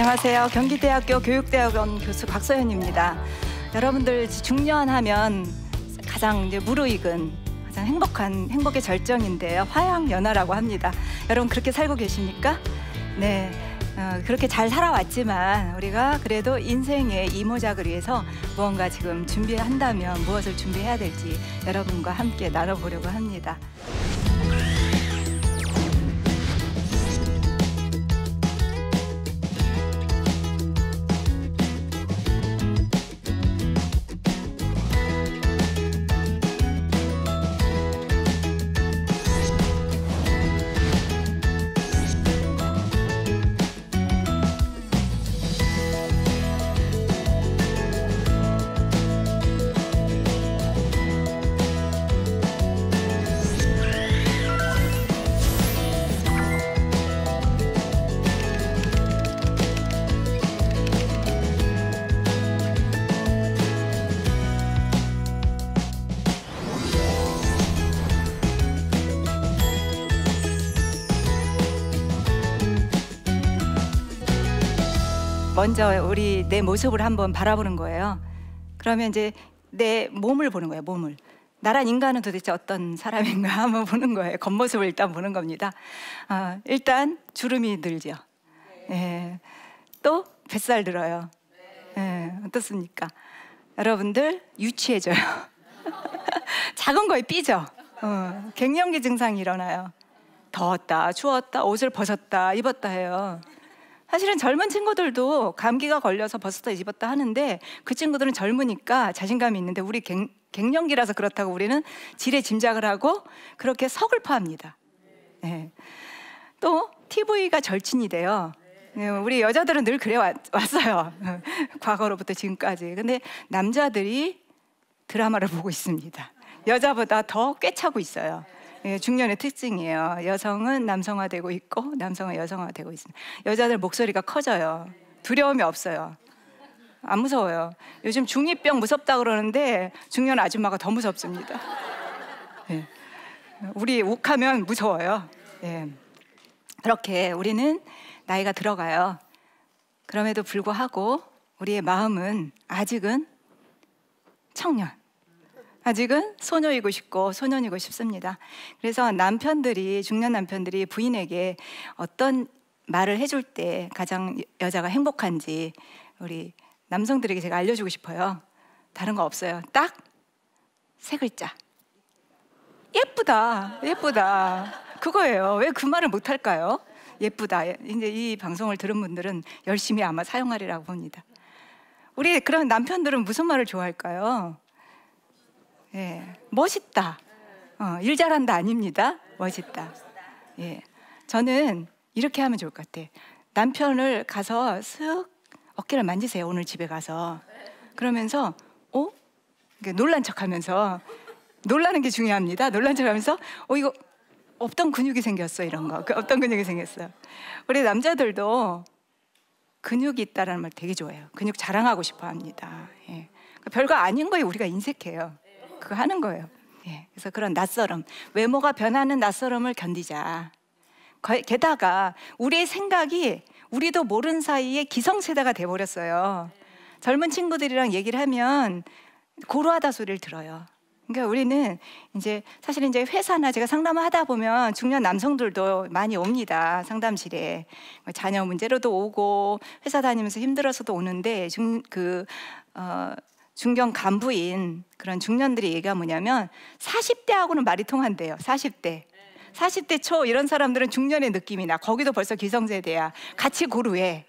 안녕하세요. 경기대학교 교육대학원 교수 박서현입니다. 여러분들 중년 하면 가장 이제 무르익은 가장 행복한 행복의 절정인데요. 화양연화라고 합니다. 여러분 그렇게 살고 계십니까? 네. 어, 그렇게 잘 살아왔지만 우리가 그래도 인생의 이모작을 위해서 무언가 지금 준비한다면 무엇을 준비해야 될지 여러분과 함께 나눠보려고 합니다. 먼저 우리 내 모습을 한번 바라보는 거예요. 그러면 이제 내 몸을 보는 거예요, 몸을. 나란 인간은 도대체 어떤 사람인가 한번 보는 거예요. 겉모습을 일단 보는 겁니다. 아, 일단 주름이 늘죠. 예. 또 뱃살 들어요. 예, 어떻습니까? 여러분들 유치해져요. 작은 거에 삐져. 어, 갱년기 증상이 일어나요. 더웠다, 추웠다, 옷을 벗었다, 입었다 해요. 사실은 젊은 친구들도 감기가 걸려서 버스터 입었다 하는데 그 친구들은 젊으니까 자신감이 있는데 우리 갱, 갱년기라서 그렇다고 우리는 지레 짐작을 하고 그렇게 서글퍼합니다. 네. 예. 또 TV가 절친이 돼요. 네, 우리 여자들은 늘 그래 왔, 어요 과거로부터 지금까지. 근데 남자들이 드라마를 보고 있습니다. 여자보다 더 꿰차고 있어요. 예, 중년의 특징이에요. 여성은 남성화되고 있고 남성은 여성화되고 있습니다. 여자들 목소리가 커져요. 두려움이 없어요. 안 무서워요. 요즘 중이병 무섭다 그러는데 중년 아줌마가 더 무섭습니다. 예. 우리 욱하면 무서워요. 예. 그렇게 우리는 나이가 들어가요. 그럼에도 불구하고 우리의 마음은 아직은 청년. 아직은 소녀이고 싶고 소년이고 싶습니다. 그래서 남편들이 중년 남편들이 부인에게 어떤 말을 해줄 때 가장 여자가 행복한지 우리 남성들에게 제가 알려주고 싶어요. 다른 거 없어요. 딱 세 글자. 예쁘다, 예쁘다. 그거예요. 왜 그 말을 못 할까요? 예쁘다. 이제 이 방송을 들은 분들은 열심히 아마 사용하리라고 봅니다. 우리 그럼 남편들은 무슨 말을 좋아할까요? 예, 멋있다. 어, 일 잘한다 아닙니다. 멋있다. 예, 저는 이렇게 하면 좋을 것 같아. 남편을 가서 쓱 어깨를 만지세요. 오늘 집에 가서 그러면서 어? 놀란 척하면서 놀라는 게 중요합니다. 놀란 척하면서 어 이거 없던 근육이 생겼어 이런 거. 그 어떤 근육이 생겼어. 우리 남자들도 근육이 있다라는 말 되게 좋아해요. 근육 자랑하고 싶어 합니다. 예. 그 별거 아닌 거에 우리가 인색해요. 그거 하는 거예요. 예, 그래서 그런 낯설음, 외모가 변하는 낯설음을 견디자. 게다가 우리의 생각이 우리도 모르는 사이에 기성세대가 돼버렸어요. 젊은 친구들이랑 얘기를 하면 고루하다 소리를 들어요. 그러니까 우리는 이제 사실 이제 회사나 제가 상담을 하다 보면 중년 남성들도 많이 옵니다 상담실에 뭐 자녀 문제로도 오고 회사 다니면서 힘들어서도 오는데 중그 어, 중견 간부인 그런 중년들이 얘기가 뭐냐면 40대하고는 말이 통한대요. 40대. 40대 초 이런 사람들은 중년의 느낌이 나. 거기도 벌써 기성세대야. 같이 고루해.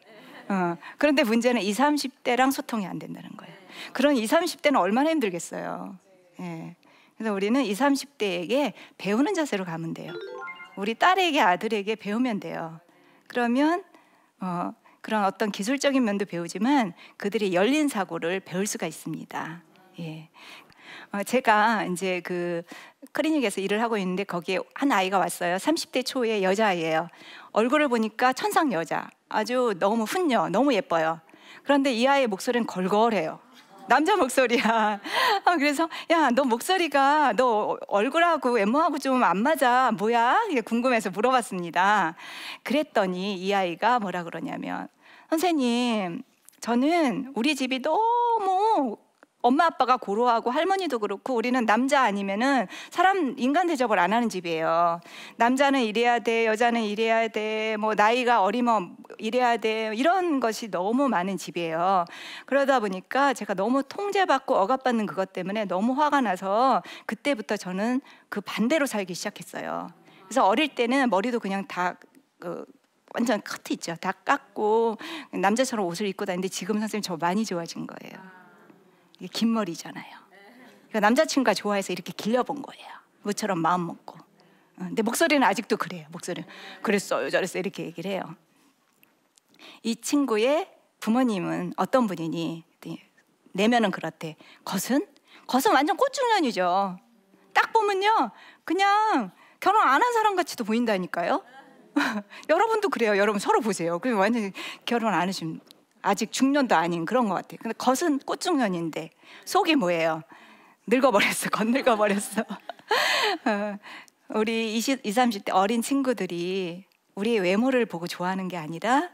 어, 그런데 문제는 20, 30대랑 소통이 안 된다는 거예요. 그런 20, 30대는 얼마나 힘들겠어요. 예. 그래서 우리는 20, 30대에게 배우는 자세로 가면 돼요. 우리 딸에게 아들에게 배우면 돼요. 그러면 어, 그런 어떤 기술적인 면도 배우지만 그들의 열린 사고를 배울 수가 있습니다. 예. 어, 제가 이제 그 클리닉에서 일을 하고 있는데 거기에 한 아이가 왔어요. 30대 초의 여자아이예요. 얼굴을 보니까 천상 여자. 아주 너무 훈녀, 너무 예뻐요. 그런데 이 아이의 목소리는 걸걸해요. 남자 목소리야. 아, 그래서 야 너 목소리가 너 얼굴하고 외모하고 좀 안 맞아 뭐야? 궁금해서 물어봤습니다. 그랬더니 이 아이가 뭐라 그러냐면 선생님 저는 우리 집이 너무 엄마 아빠가 고로하고 할머니도 그렇고 우리는 남자 아니면은 사람 인간 대접을 안 하는 집이에요. 남자는 이래야 돼, 여자는 이래야 돼, 뭐 나이가 어리면 이래야 돼 이런 것이 너무 많은 집이에요. 그러다 보니까 제가 너무 통제받고 억압받는 그것 때문에 너무 화가 나서 그때부터 저는 그 반대로 살기 시작했어요. 그래서 어릴 때는 머리도 그냥 다 그, 완전 커트 있죠. 다 깎고 남자처럼 옷을 입고 다니는데 지금 선생님 저 많이 좋아진 거예요. 긴 머리잖아요. 그러니까 남자친구가 좋아해서 이렇게 길려본 거예요. 모처럼 마음 먹고. 어, 근데 목소리는 아직도 그래요. 목소리는 그랬어요, 저랬어요 이렇게 얘기를 해요. 이 친구의 부모님은 어떤 분이니? 내면은 그렇대. 겉은? 겉은 완전 꽃중년이죠. 딱 보면요, 그냥 결혼 안 한 사람 같이도 보인다니까요. 여러분도 그래요. 여러분 서로 보세요. 그럼 완전 결혼 안 하신 아직 중년도 아닌 그런 것 같아요. 근데 겉은 꽃중년인데 속이 뭐예요? 늙어버렸어. 건늙어버렸어. 어, 우리 20, 30대 어린 친구들이 우리의 외모를 보고 좋아하는 게 아니라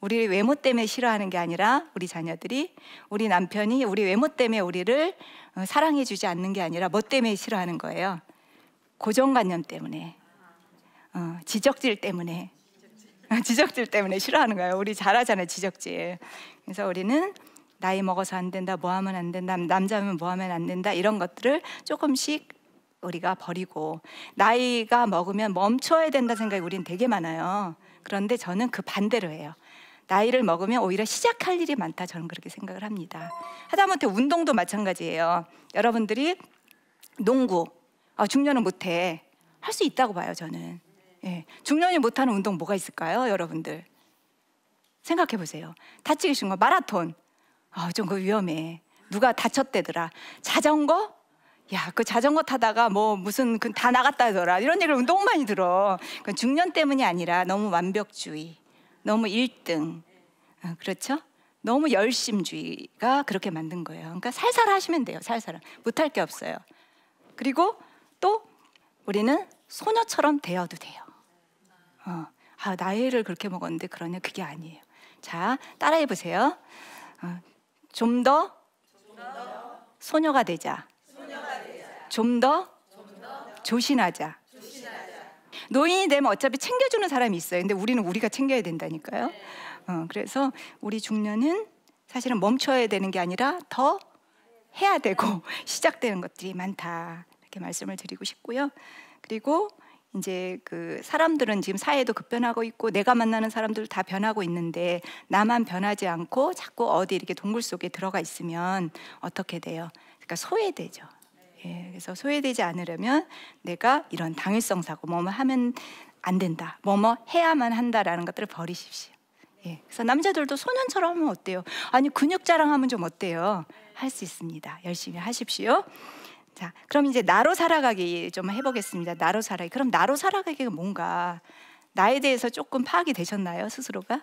우리 외모 때문에 싫어하는 게 아니라 우리 자녀들이 우리 남편이 우리 외모 때문에 우리를 어, 사랑해 주지 않는 게 아니라 뭐 때문에 싫어하는 거예요? 고정관념 때문에 어, 지적질 때문에 지적질 때문에 싫어하는 거예요. 우리 잘하잖아요, 지적질. 그래서 우리는 나이 먹어서 안 된다, 뭐 하면 안 된다, 남자면 뭐 하면 안 된다 이런 것들을 조금씩 우리가 버리고 나이가 먹으면 멈춰야 된다 생각이 우린 되게 많아요. 그런데 저는 그 반대로 해요. 나이를 먹으면 오히려 시작할 일이 많다 저는 그렇게 생각을 합니다. 하다못해 운동도 마찬가지예요. 여러분들이 농구 아, 중년은 못해 할 수 있다고 봐요 저는. 예. 중년이 못하는 운동 뭐가 있을까요, 여러분들? 생각해 보세요. 다치기 쉬운 거 마라톤. 아, 어, 좀그 위험해. 누가 다쳤대더라. 자전거? 야, 그 자전거 타다가 뭐 무슨 그 다 나갔다더라. 이런 얘기를 운동 많이 들어. 그 중년 때문이 아니라 너무 완벽주의, 너무 1등 어, 그렇죠? 너무 열심주의가 그렇게 만든 거예요. 그러니까 살살 하시면 돼요. 살살. 못할 게 없어요. 그리고 또 우리는 소녀처럼 되어도 돼요. 어, 아, 나이를 그렇게 먹었는데 그러냐? 그게 아니에요. 자, 따라해 보세요. 어, 좀더 소녀가 되자. 좀 더 조신하자. 노인이 되면 어차피 챙겨주는 사람이 있어요. 근데 우리는 우리가 챙겨야 된다니까요. 어, 그래서 우리 중년은 사실은 멈춰야 되는 게 아니라 더 해야 되고 시작되는 것들이 많다. 이렇게 말씀을 드리고 싶고요. 그리고 이제 그 사람들은 지금 사회도 급변하고 있고 내가 만나는 사람들 다 변하고 있는데 나만 변하지 않고 자꾸 어디 이렇게 동굴 속에 들어가 있으면 어떻게 돼요? 그러니까 소외되죠. 예, 그래서 소외되지 않으려면 내가 이런 당일성 사고 뭐 뭐 하면 안 된다, 뭐 뭐 해야만 한다라는 것들을 버리십시오. 예, 그래서 남자들도 소년처럼 하면 어때요? 아니 근육 자랑하면 좀 어때요? 할 수 있습니다. 열심히 하십시오. 자, 그럼 이제 나로 살아가기 좀 해보겠습니다. 나로 살아 그럼 나로 살아가기가 뭔가? 나에 대해서 조금 파악이 되셨나요, 스스로가?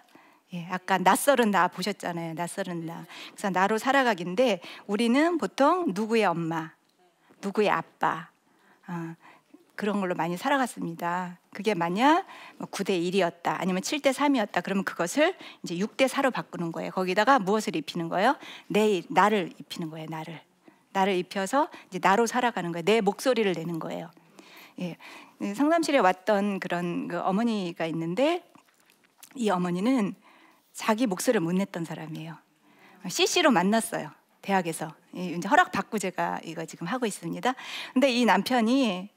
예, 아까 낯설은 나 보셨잖아요. 낯설은 나. 그래서 나로 살아가기인데 우리는 보통 누구의 엄마, 누구의 아빠, 어, 그런 걸로 많이 살아갔습니다. 그게 만약 9대 뭐 1이었다 아니면 7대 3이었다 그러면 그것을 이제 6대 4로 바꾸는 거예요. 거기다가 무엇을 입히는 거예요? 내 나를 입히는 거예요. 나를. 나를 입혀서 이제 나로 살아가는 거예요. 내 목소리를 내는 거예요. 예. 그 상담실에 왔던 그런 그 어머니가 있는데 이 어머니는 자기 목소리를 못 냈던 사람이에요. CC로 만났어요. 대학에서 예, 이제 허락 받고 제가 이거 지금 하고 있습니다. 근데 이 남편이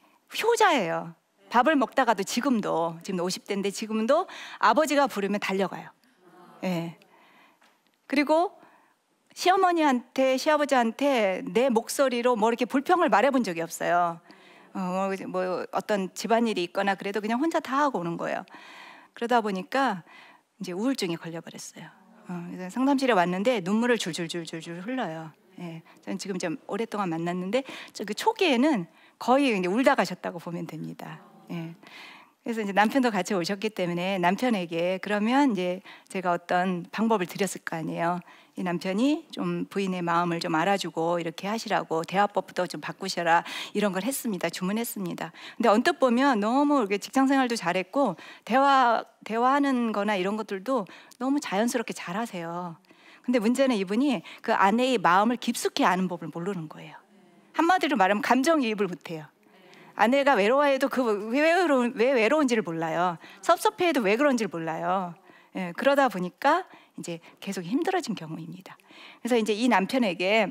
효자예요. 밥을 먹다가도 지금도 지금 50대인데 지금도 아버지가 부르면 달려가요. 예. 그리고 시어머니한테 시아버지한테 내 목소리로 뭐 이렇게 불평을 말해본 적이 없어요. 어, 뭐, 뭐 어떤 집안일이 있거나 그래도 그냥 혼자 다 하고 오는 거예요. 그러다 보니까 이제 우울증에 걸려버렸어요. 어, 그래서 상담실에 왔는데 눈물을 줄줄줄줄줄 흘러요. 예, 저는 지금 좀 오랫동안 만났는데 저그 초기에는 거의 이제 울다 가셨다고 보면 됩니다. 예. 그래서 이제 남편도 같이 오셨기 때문에 남편에게 그러면 이제 제가 어떤 방법을 드렸을 거 아니에요. 이 남편이 좀 부인의 마음을 좀 알아주고 이렇게 하시라고 대화법부터 좀 바꾸셔라 이런 걸 했습니다. 주문했습니다. 근데 언뜻 보면 너무 이렇게 직장 생활도 잘했고 대화 대화하는 거나 이런 것들도 너무 자연스럽게 잘하세요. 근데 문제는 이분이 그 아내의 마음을 깊숙이 아는 법을 모르는 거예요. 한마디로 말하면 감정이입을 못해요. 아내가 외로워해도 그 외로운 왜 외로운지를 몰라요. 섭섭해해도 왜 그런지를 몰라요. 예, 그러다 보니까 이제 계속 힘들어진 경우입니다. 그래서 이제 이 남편에게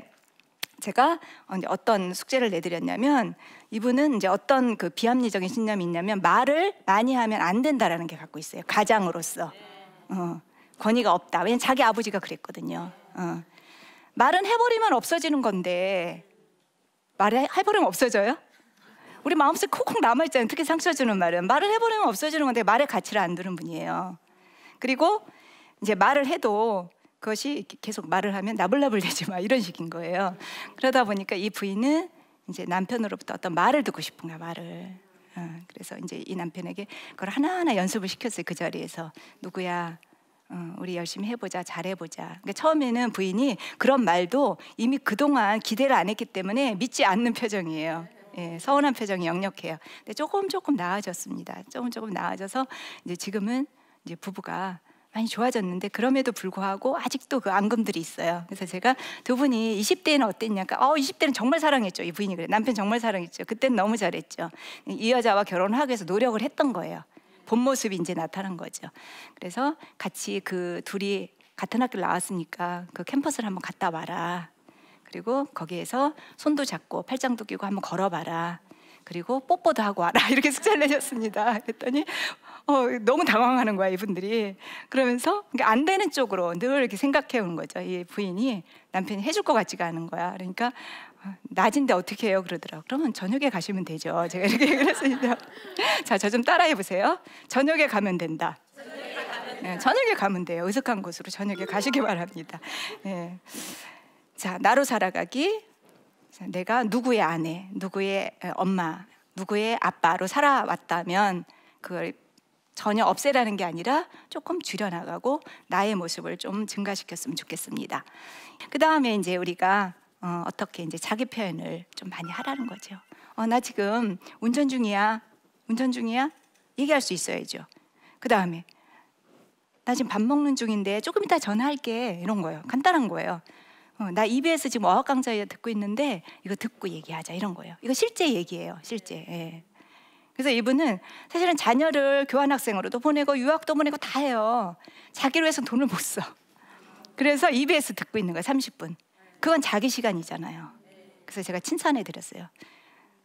제가 어떤 숙제를 내드렸냐면 이분은 이제 어떤 그 비합리적인 신념이 있냐면 말을 많이 하면 안 된다라는 게 갖고 있어요. 가장으로서 어, 권위가 없다. 왜냐 자기 아버지가 그랬거든요. 어. 말은 해버리면 없어지는 건데 말을 해버리면 없어져요? 우리 마음속에 콕콕 남아있잖아요. 특히 상처 주는 말은. 말을 해버리면 없어지는 건데 말의 가치를 안 두는 분이에요. 그리고 이제 말을 해도 그것이 계속 말을 하면 나불나불되지 마 이런 식인 거예요. 그러다 보니까 이 부인은 이제 남편으로부터 어떤 말을 듣고 싶은가 말을. 어, 그래서 이제 이 남편에게 그걸 하나하나 연습을 시켰어요 그 자리에서 누구야 어, 우리 열심히 해보자 잘해보자 그러니까 처음에는 부인이 그런 말도 이미 그동안 기대를 안 했기 때문에 믿지 않는 표정이에요 예, 서운한 표정이 역력해요. 근데 조금 조금 나아졌습니다. 조금 조금 나아져서 이제 지금은 이제 부부가 많이 좋아졌는데 그럼에도 불구하고 아직도 그 앙금들이 있어요. 그래서 제가 두 분이 20대에는 어땠냐? 니까어 그러니까 20대는 정말 사랑했죠. 이 부인이 그래. 남편 정말 사랑했죠. 그때는 너무 잘했죠. 이 여자와 결혼하기 위해서 노력을 했던 거예요. 본 모습이 이제 나타난 거죠. 그래서 같이 그 둘이 같은 학교를 나왔으니까 그 캠퍼스를 한번 갔다 와라. 그리고 거기에서 손도 잡고 팔짱도 끼고 한번 걸어봐라. 그리고 뽀뽀도 하고 와라 이렇게 숙제를 내셨습니다. 그랬더니 어, 너무 당황하는 거야 이분들이. 그러면서 그러니까 안 되는 쪽으로 늘 이렇게 생각해 오는 거죠. 이 부인이 남편이 해줄 것 같지가 않은 거야. 그러니까 어, 낮인데 어떻게 해요? 그러더라고. 그러면 저녁에 가시면 되죠. 제가 이렇게 얘기를 했습니다. 자, 저 좀 따라해 보세요. 저녁에 가면 된다. 저녁에 가면, 네, 저녁에 가면 돼요. 의석한 곳으로 저녁에 가시기 바랍니다. 네. 자, 나로 살아가기. 내가 누구의 아내, 누구의 엄마, 누구의 아빠로 살아왔다면 그걸 전혀 없애라는 게 아니라 조금 줄여나가고 나의 모습을 좀 증가시켰으면 좋겠습니다. 그 다음에 이제 우리가 어, 떻게 이제 자기 표현을 좀 많이 하라는 거죠. 어, 나 지금 운전 중이야. 운전 중이야. 얘기할 수 있어야죠. 그 다음에 나 지금 밥 먹는 중인데 조금 이따 전화할게 이런 거예요. 간단한 거예요. 어, 나 EBS 지금 어학 강좌 듣고 있는데 이거 듣고 얘기하자 이런 거예요. 이거 실제 얘기예요. 실제. 예. 그래서 이분은 사실은 자녀를 교환학생으로도 보내고 유학도 보내고 다 해요. 자기로 해서 돈을 못 써. 그래서 EBS 듣고 있는 거예요. 30분. 그건 자기 시간이잖아요. 그래서 제가 칭찬해 드렸어요.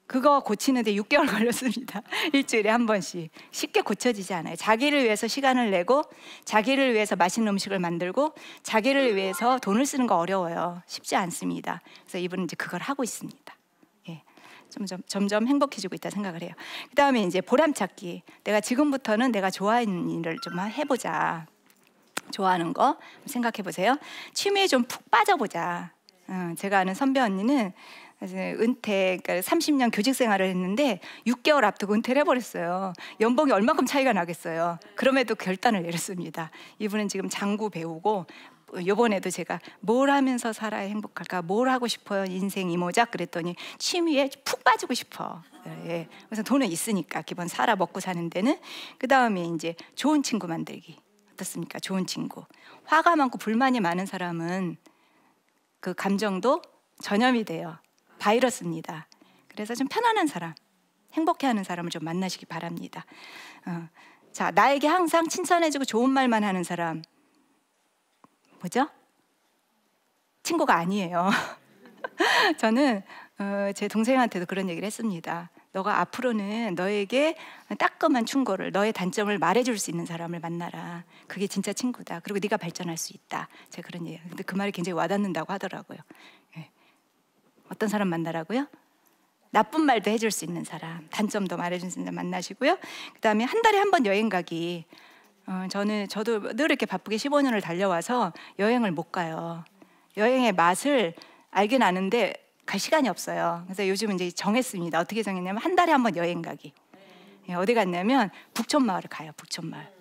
그거 고치는데 6개월 걸렸습니다. 일주일에 한 번씩. 쉽게 고쳐지지 않아요. 자기를 위해서 시간을 내고, 자기를 위해서 맛있는 음식을 만들고, 자기를 위해서 돈을 쓰는 거 어려워요. 쉽지 않습니다. 그래서 이분은 이제 그걸 하고 있습니다. 예. 점점, 점점 행복해지고 있다 생각을 해요. 그 다음에 이제 보람찾기. 내가 지금부터는 내가 좋아하는 일을 좀 해보자. 좋아하는 거 생각해 보세요. 취미에 좀 푹 빠져보자. 어, 제가 아는 선배 언니는 은퇴, 그러니까 30년 교직 생활을 했는데 6개월 앞두고 은퇴를 해버렸어요. 연봉이 얼마큼 차이가 나겠어요. 그럼에도 결단을 내렸습니다. 이분은 지금 장구 배우고 요번에도 제가 뭘 하면서 살아야 행복할까 뭘 하고 싶어요 인생 이모작 그랬더니 취미에 푹 빠지고 싶어 예. 예. 그래서 돈은 있으니까 기본 살아 먹고 사는 데는 그 다음에 이제 좋은 친구 만들기 어떻습니까 좋은 친구 화가 많고 불만이 많은 사람은 그 감정도 전염이 돼요 바이러스입니다. 그래서 좀 편안한 사람, 행복해하는 사람을 좀 만나시기 바랍니다. 어. 자, 나에게 항상 칭찬해주고 좋은 말만 하는 사람, 뭐죠? 친구가 아니에요. 저는 어, 제 동생한테도 그런 얘기를 했습니다. 너가 앞으로는 너에게 따끔한 충고를 너의 단점을 말해줄 수 있는 사람을 만나라. 그게 진짜 친구다. 그리고 네가 발전할 수 있다. 제가 그런 얘기. 근데 그 말이 굉장히 와닿는다고 하더라고요. 어떤 사람 만나라고요? 나쁜 말도 해줄 수 있는 사람, 단점도 말해줄 수 있는 만나시고요. 그 다음에 한 달에 한 번 여행 가기. 어, 저는 저도 늘 이렇게 바쁘게 15년을 달려와서 여행을 못 가요. 여행의 맛을 알긴 아는데 갈 시간이 없어요. 그래서 요즘 은 이제 정했습니다. 어떻게 정했냐면 한 달에 한 번 여행 가기. 예, 어디 갔냐면 북촌마을을 가요. 북촌마을.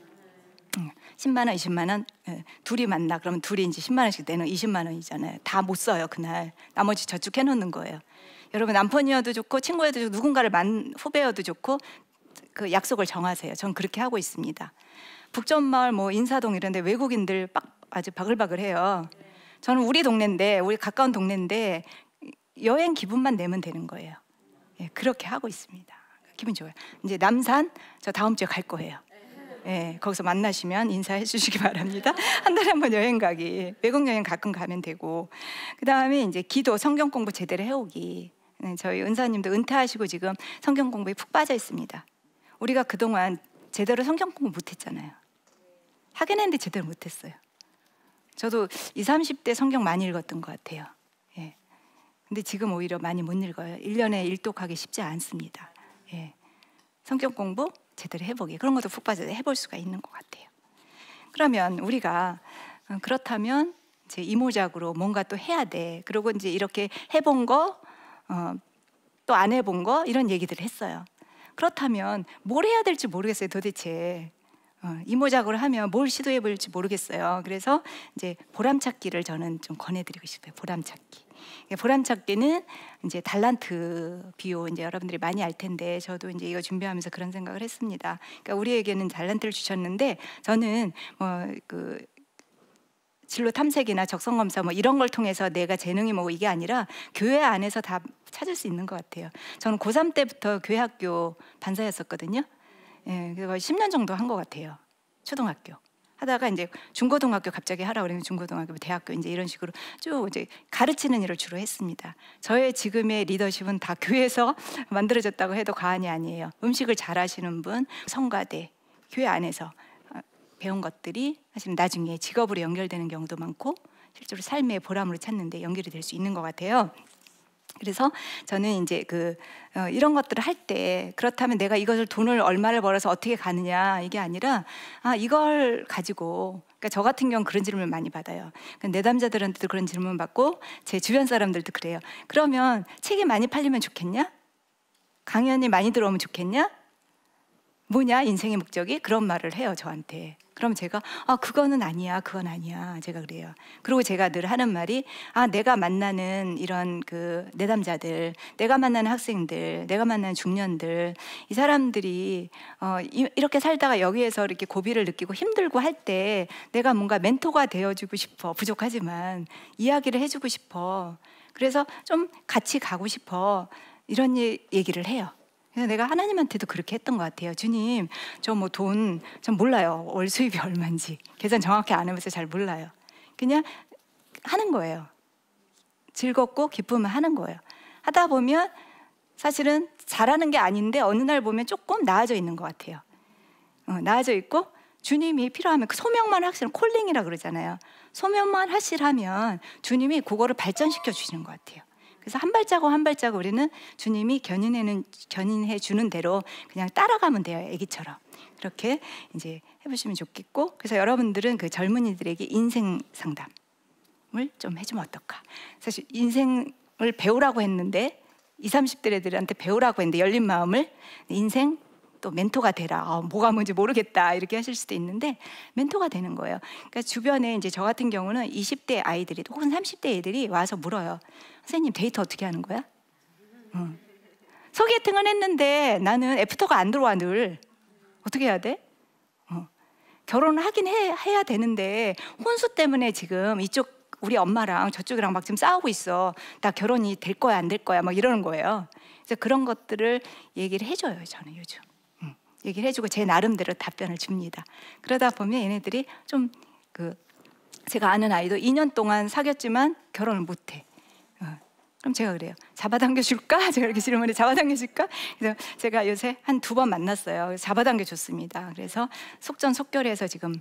10만 원, 20만 원 예, 둘이 만나 그러면 둘이 이제 10만 원씩 내는 20만 원이잖아요. 다 못 써요 그날. 나머지 저축해 놓는 거예요. 여러분 남편이어도 좋고 친구여도 좋고 누군가를 만 후배여도 좋고 그 약속을 정하세요. 전 그렇게 하고 있습니다. 북전마을 뭐 인사동 이런데 외국인들 빡, 아주 바글바글해요. 저는 우리 동네인데 우리 가까운 동네인데 여행 기분만 내면 되는 거예요. 예, 그렇게 하고 있습니다. 기분 좋아요. 이제 남산 저 다음 주에 갈 거예요. 예, 거기서 만나시면 인사해 주시기 바랍니다. 한 달에 한 번 여행 가기, 외국 여행 가끔 가면 되고, 그 다음에 이제 기도, 성경 공부 제대로 해오기. 네, 저희 은사님도 은퇴하시고 지금 성경 공부에 푹 빠져 있습니다. 우리가 그동안 제대로 성경 공부 못했잖아요. 하긴 했는데 제대로 못했어요. 저도 20, 30대 성경 많이 읽었던 것 같아요. 예. 근데 지금 오히려 많이 못 읽어요. 1년에 일독하기 쉽지 않습니다. 예. 성경 공부, 제대로 해보기 그런 것도 북받이 해볼 수가 있는 것 같아요. 그러면 우리가 어, 그렇다면 이제 이모작으로 뭔가 또 해야 돼. 그러고 이제 이렇게 해본 거, 어, 또 안 해본 거 이런 얘기들을 했어요. 그렇다면 뭘 해야 될지 모르겠어요 도대체. 어, 이모작으로 하면 뭘 시도해 볼지 모르겠어요. 그래서 이제 보람찾기를 저는 좀 권해드리고 싶어요. 보람찾기. 예, 보람찾기는 이제 달란트 비오 이제 여러분들이 많이 알 텐데 저도 이제 이거 준비하면서 그런 생각을 했습니다. 그러니까 우리에게는 달란트를 주셨는데 저는 뭐 그 진로 탐색이나 적성 검사 뭐 이런 걸 통해서 내가 재능이 뭐 이게 아니라 교회 안에서 다 찾을 수 있는 것 같아요. 저는 고3 때부터 교회 학교 반사였었거든요. 예, 그래서 거의 10년 정도 한 것 같아요. 초등학교. 하다가 이제 중고등학교 갑자기 하라 그러면 중고등학교 대학교 이제 이런 식으로 쭉 이제 가르치는 일을 주로 했습니다. 저의 지금의 리더십은 다 교회에서 만들어졌다고 해도 과언이 아니에요. 음식을 잘하시는 분, 성가대, 교회 안에서 어, 배운 것들이 사실 나중에 직업으로 연결되는 경우도 많고 실제로 삶의 보람으로 찾는데 연결이 될 수 있는 것 같아요. 그래서 저는 이제 그 어, 이런 것들을 할 때 그렇다면 내가 이것을 돈을 얼마를 벌어서 어떻게 가느냐 이게 아니라 아 이걸 가지고 그러니까 저 같은 경우 그런 질문을 많이 받아요. 그러니까 내담자들한테도 그런 질문 받고 제 주변 사람들도 그래요. 그러면 책이 많이 팔리면 좋겠냐? 강연이 많이 들어오면 좋겠냐? 뭐냐 인생의 목적이 그런 말을 해요 저한테. 그럼 제가 아 그거는 아니야 그건 아니야 제가 그래요 그리고 제가 늘 하는 말이 아 내가 만나는 이런 그 내담자들 내가 만나는 학생들 내가 만나는 중년들 이 사람들이 어 이, 이렇게 살다가 여기에서 이렇게 고비를 느끼고 힘들고 할 때 내가 뭔가 멘토가 되어주고 싶어 부족하지만 이야기를 해주고 싶어 그래서 좀 같이 가고 싶어 이런 얘기를 해요 내가 하나님한테도 그렇게 했던 것 같아요. 주님, 저 뭐 돈, 전 몰라요. 월 수입이 얼마인지. 계산 정확히 안 해봐서 잘 몰라요. 그냥 하는 거예요. 즐겁고 기쁨을 하는 거예요. 하다 보면 사실은 잘하는 게 아닌데 어느 날 보면 조금 나아져 있는 것 같아요. 어, 나아져 있고 주님이 필요하면 그 소명만 확실한 콜링이라 그러잖아요. 소명만 하시라면 주님이 그거를 발전시켜 주시는 것 같아요. 그래서 한 발자국 한 발자국 우리는 주님이 견인해는 견인해 주는 대로 그냥 따라가면 돼요. 아기처럼. 그렇게 이제 해 보시면 좋겠고 그래서 여러분들은 그 젊은이들에게 인생 상담을 좀 해주면 어떨까? 사실 인생을 배우라고 했는데 20, 30대 애들한테 배우라고 했는데 열린 마음을 인생 또 멘토가 되라. 어, 뭐가 뭔지 모르겠다. 이렇게 하실 수도 있는데 멘토가 되는 거예요. 그러니까 주변에 이제 저 같은 경우는 20대 아이들이 혹은 30대 애들이 와서 물어요. 선생님 데이트 어떻게 하는 거야? 응. 소개팅은 했는데 나는 애프터가 안 들어와 늘. 어떻게 해야 돼? 어. 결혼을 하긴 해, 해야 되는데 혼수 때문에 지금 이쪽 우리 엄마랑 저쪽이랑 막 지금 싸우고 있어. 나 결혼이 될 거야 안 될 거야 막 이러는 거예요. 그래서 그런 것들을 얘기를 해줘요 저는 요즘. 얘기를 해주고 제 나름대로 답변을 줍니다. 그러다 보면 얘네들이 좀 그 제가 아는 아이도 2년 동안 사귀었지만 결혼을 못해. 어. 그럼 제가 그래요. 잡아당겨 줄까? 제가 이렇게 질문을 잡아당겨 줄까? 그래서 제가 요새 한 두 번 만났어요. 잡아당겨 줬습니다. 그래서 속전속결해서 지금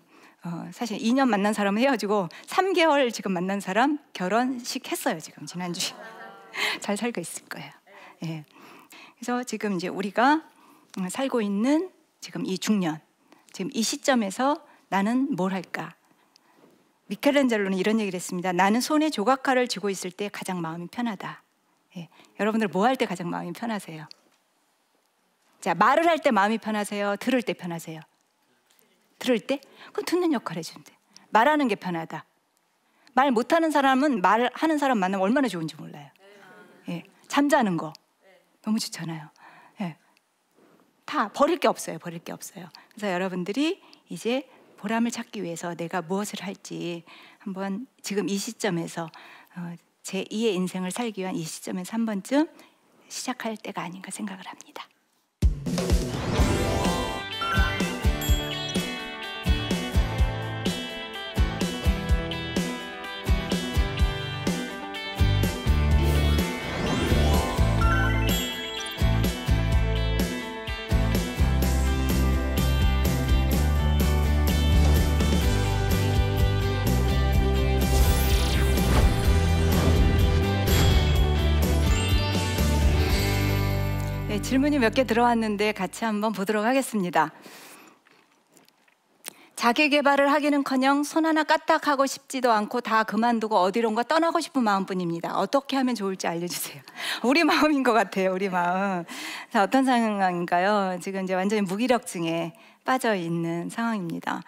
어, 사실 2년 만난 사람은 헤어지고 3개월 지금 만난 사람 결혼식 했어요. 지금 지난주에. 잘 살고 있을 거예요. 예. 그래서 지금 이제 우리가 살고 있는 지금 이 중년, 지금 이 시점에서 나는 뭘 할까? 미켈란젤로는 이런 얘기를 했습니다. 나는 손에 조각칼을 쥐고 있을 때 가장 마음이 편하다. 예. 여러분들 뭐 할 때 가장 마음이 편하세요? 자, 말을 할 때 마음이 편하세요? 들을 때 편하세요? 들을 때? 그럼 듣는 역할 해준대. 말하는 게 편하다. 말 못하는 사람은 말하는 사람 만나면 얼마나 좋은지 몰라요. 예. 잠자는 거. 너무 좋잖아요. 다 버릴 게 없어요. 버릴 게 없어요. 그래서 여러분들이 이제 보람을 찾기 위해서 내가 무엇을 할지 한번 지금 이 시점에서 어, 제 2의 인생을 살기 위한 이 시점에서 한 번쯤 시작할 때가 아닌가 생각을 합니다. 질문이 몇 개 들어왔는데 같이 한번 보도록 하겠습니다. 자기 개발을 하기는커녕 손 하나 까딱하고 싶지도 않고 다 그만두고 어디론가 떠나고 싶은 마음뿐입니다. 어떻게 하면 좋을지 알려주세요. 우리 마음인 것 같아요. 우리 마음. 자, 어떤 상황인가요? 지금 이제 완전히 무기력증에 빠져 있는 상황입니다.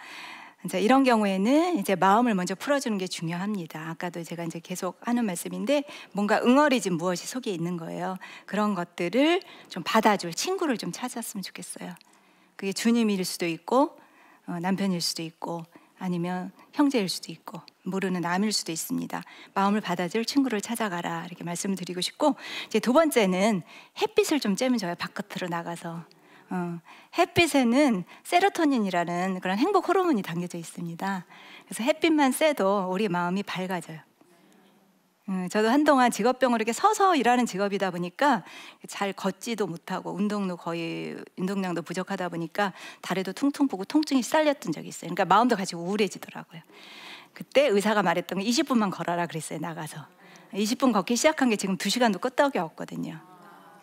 이제 이런 경우에는 이제 마음을 먼저 풀어주는 게 중요합니다. 아까도 제가 이제 계속 하는 말씀인데 뭔가 응어리진 무엇이 속에 있는 거예요. 그런 것들을 좀 받아줄 친구를 좀 찾았으면 좋겠어요. 그게 주님일 수도 있고 어, 남편일 수도 있고 아니면 형제일 수도 있고 모르는 남일 수도 있습니다. 마음을 받아줄 친구를 찾아가라 이렇게 말씀드리고 싶고 이제 두 번째는 햇빛을 좀 쬐면 좋아요. 바깥으로 나가서 어, 햇빛에는 세로토닌이라는 그런 행복 호르몬이 담겨져 있습니다. 그래서 햇빛만 쐬도 우리 마음이 밝아져요. 음, 저도 한동안 직업병으로 이렇게 서서 일하는 직업이다 보니까 잘 걷지도 못하고 운동도 거의 운동량도 부족하다 보니까 다리도 퉁퉁 부고 통증이 쌓달렸던 적이 있어요. 그러니까 마음도 같이 우울해지더라고요. 그때 의사가 말했던 게 20분만 걸어라 그랬어요. 나가서 20분 걷기 시작한 게 지금 2시간도 끄떡이 없거든요.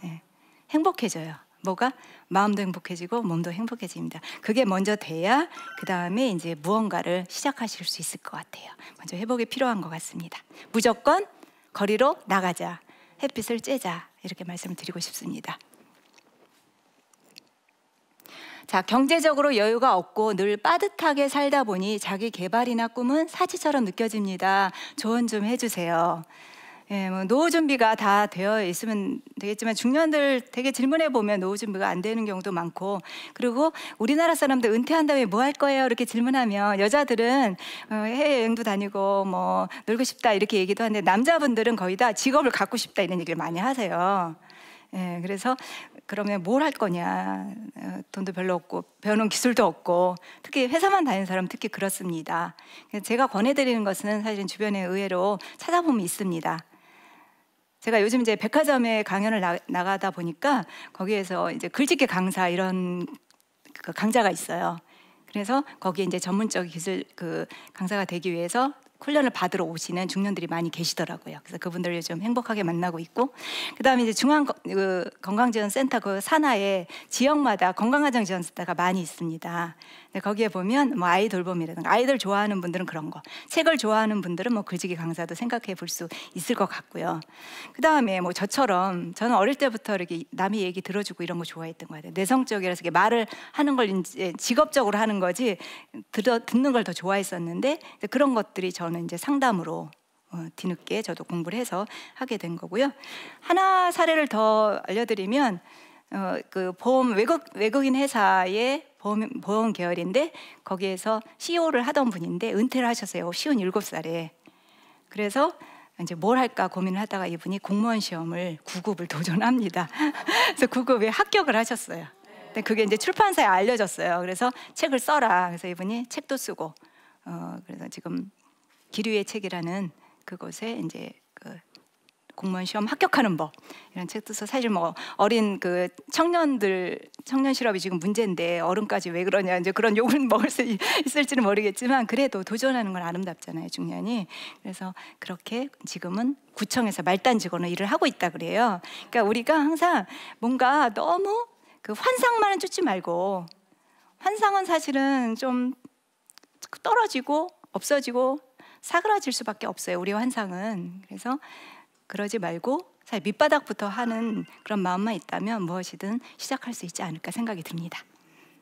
네, 행복해져요. 뭐가 마음도 행복해지고 몸도 행복해집니다. 그게 먼저 돼야 그 다음에 이제 무언가를 시작하실 수 있을 것 같아요. 먼저 회복이 필요한 것 같습니다. 무조건 거리로 나가자, 햇빛을 쬐자 이렇게 말씀을 드리고 싶습니다. 자, 경제적으로 여유가 없고 늘 빠듯하게 살다 보니 자기 개발이나 꿈은 사치처럼 느껴집니다. 조언 좀 해주세요. 예, 뭐 노후 준비가 다 되어 있으면 되겠지만 중년들 되게 질문해 보면 노후 준비가 안 되는 경우도 많고 그리고 우리나라 사람들 은퇴한 다음에 뭐 할 거예요? 이렇게 질문하면 여자들은 어, 해외여행도 다니고 뭐 놀고 싶다 이렇게 얘기도 하는데 남자분들은 거의 다 직업을 갖고 싶다 이런 얘기를 많이 하세요. 예, 그래서 그러면 뭘 할 거냐 어, 돈도 별로 없고 배우는 기술도 없고 특히 회사만 다니는 사람 특히 그렇습니다 제가 권해드리는 것은 사실은 주변에 의외로 찾아보면 있습니다 제가 요즘 이제 백화점에 강연을 나, 나가다 보니까 거기에서 이제 글짓기 강사 이런 그 강자가 있어요. 그래서 거기에 이제 전문적 기술 그 강사가 되기 위해서 훈련을 받으러 오시는 중년들이 많이 계시더라고요. 그래서 그분들을 좀 행복하게 만나고 있고, 그다음에 이제 중앙 그 건강지원센터 그 산하에 지역마다 건강안정지원센터가 많이 있습니다. 네, 거기에 보면 뭐 아이돌 봄이라든가 아이들 좋아하는 분들은 그런 거 책을 좋아하는 분들은 뭐 글쓰기 강사도 생각해 볼 수 있을 것 같고요 그 다음에 뭐 저처럼 저는 어릴 때부터 이렇게 남의 얘기 들어주고 이런 거 좋아했던 거 같아요 내성적이라서 이렇게 말을 하는 걸 이제 직업적으로 하는 거지 들어, 듣는 걸 더 좋아했었는데 그런 것들이 저는 이제 상담으로 어, 뒤늦게 저도 공부를 해서 하게 된 거고요 하나 사례를 더 알려드리면 어, 그 보험 외국 외국인 회사의 보험, 보험 계열인데 거기에서 CEO를 하던 분인데 은퇴를 하셨어요. 쉬운 일곱 살에. 그래서 이제 뭘 할까 고민을 하다가 이분이 공무원 시험을 9급을 도전합니다. 그래서 9급에 합격을 하셨어요. 근데 그게 이제 출판사에 알려졌어요. 그래서 책을 써라. 그래서 이분이 책도 쓰고 어, 그래서 지금 기류의 책이라는 그곳에 이제 공무원 시험 합격하는 법 이런 책도 서 사실 뭐 어린 그 청년들 청년 실업이 지금 문제인데 어른까지 왜 그러냐 이제 그런 욕은 먹을 수 있을지는 모르겠지만 그래도 도전하는 건 아름답잖아요 중년이 그래서 그렇게 지금은 구청에서 말단직원으로 일을 하고 있다 그래요 그러니까 우리가 항상 뭔가 너무 그 환상만은 쫓지 말고 환상은 사실은 좀 떨어지고 없어지고 사그라질 수밖에 없어요 우리 환상은 그래서 그러지 말고 사 밑바닥부터 하는 그런 마음만 있다면 무엇이든 시작할 수 있지 않을까 생각이 듭니다.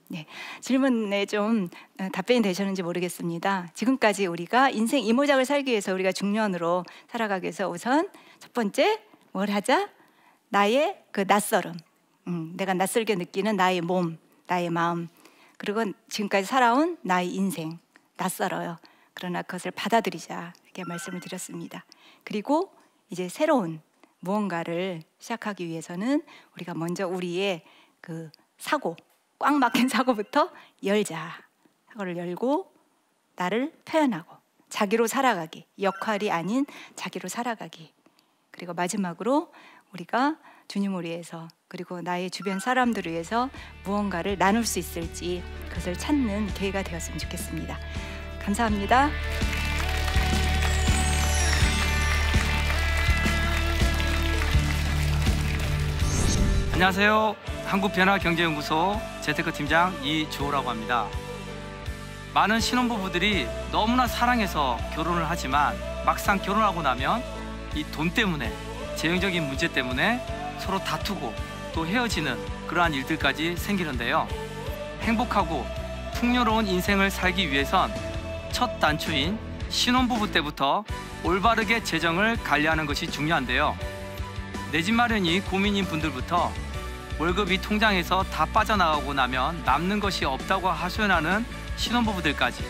네, 질문에 좀 어, 답변이 되셨는지 모르겠습니다. 지금까지 우리가 인생 이모작을 살기 위해서 우리가 중년으로 살아가기 위해서 우선 첫 번째 뭘 하자? 나의 그 낯설음, 음, 내가 낯설게 느끼는 나의 몸, 나의 마음, 그리고 지금까지 살아온 나의 인생 낯설어요. 그러나 그것을 받아들이자 이렇게 말씀을 드렸습니다. 그리고 이제 새로운 무언가를 시작하기 위해서는 우리가 먼저 우리의 그 사고, 꽉 막힌 사고부터 열자. 사고를 열고 나를 표현하고 자기로 살아가기, 역할이 아닌 자기로 살아가기. 그리고 마지막으로 우리가 주님을 위해서 그리고 나의 주변 사람들을 위해서 무언가를 나눌 수 있을지 그것을 찾는 계기가 되었으면 좋겠습니다. 감사합니다. 안녕하세요. 한국변화경제연구소 재테크 팀장 이주호라고 합니다. 많은 신혼부부들이 너무나 사랑해서 결혼을 하지만 막상 결혼하고 나면 이 돈 때문에 재정적인 문제 때문에 서로 다투고 또 헤어지는 그러한 일들까지 생기는데요. 행복하고 풍요로운 인생을 살기 위해선 첫 단추인 신혼부부 때부터 올바르게 재정을 관리하는 것이 중요한데요. 내 집 마련이 고민인 분들부터 월급이 통장에서 다 빠져나가고 나면 남는 것이 없다고 하소연하는 신혼부부들까지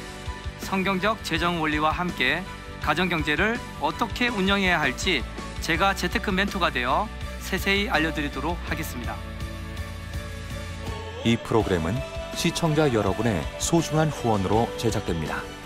성경적 재정 원리와 함께 가정경제를 어떻게 운영해야 할지 제가 재테크 멘토가 되어 세세히 알려드리도록 하겠습니다. 이 프로그램은 시청자 여러분의 소중한 후원으로 제작됩니다.